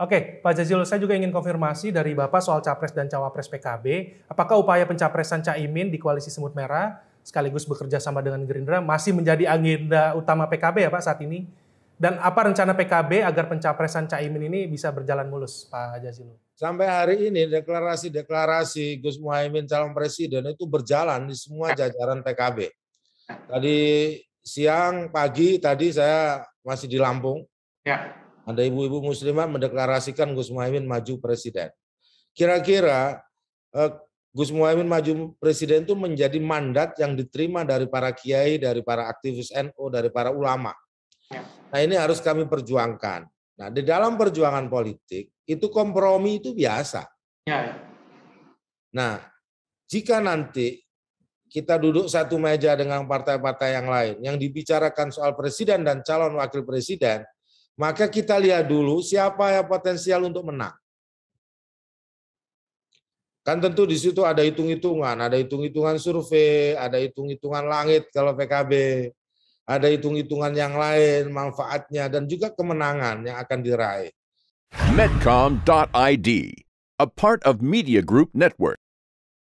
Oke, Pak Jazil, saya juga ingin konfirmasi dari Bapak soal capres dan cawapres PKB. Apakah upaya pencapresan Caimin di koalisi Semut Merah sekaligus bekerja sama dengan Gerindra masih menjadi agenda utama PKB ya Pak saat ini? Dan apa rencana PKB agar pencapresan Caimin ini bisa berjalan mulus, Pak Jazil? Sampai hari ini deklarasi-deklarasi Gus Muhaimin calon presiden itu berjalan di semua ya. jajaran PKB. Tadi siang, pagi, tadi saya masih di Lampung. Ya ada ibu-ibu muslimah mendeklarasikan Gus Muhaimin maju presiden. Kira-kira eh, Gus Muhaimin maju presiden itu menjadi mandat yang diterima dari para kiai, dari para aktivis NU, dari para ulama. Nah ini harus kami perjuangkan. Nah di dalam perjuangan politik itu kompromi itu biasa. Ya, ya. Nah jika nanti kita duduk satu meja dengan partai-partai yang lain yang dibicarakan soal presiden dan calon wakil presiden, maka kita lihat dulu siapa yang potensial untuk menang. Kan tentu di situ ada hitung-hitungan, ada hitung-hitungan survei, ada hitung-hitungan langit kalau PKB, ada hitung-hitungan yang lain, manfaatnya, dan juga kemenangan yang akan diraih. Medcom.id, a part of Media Group Network.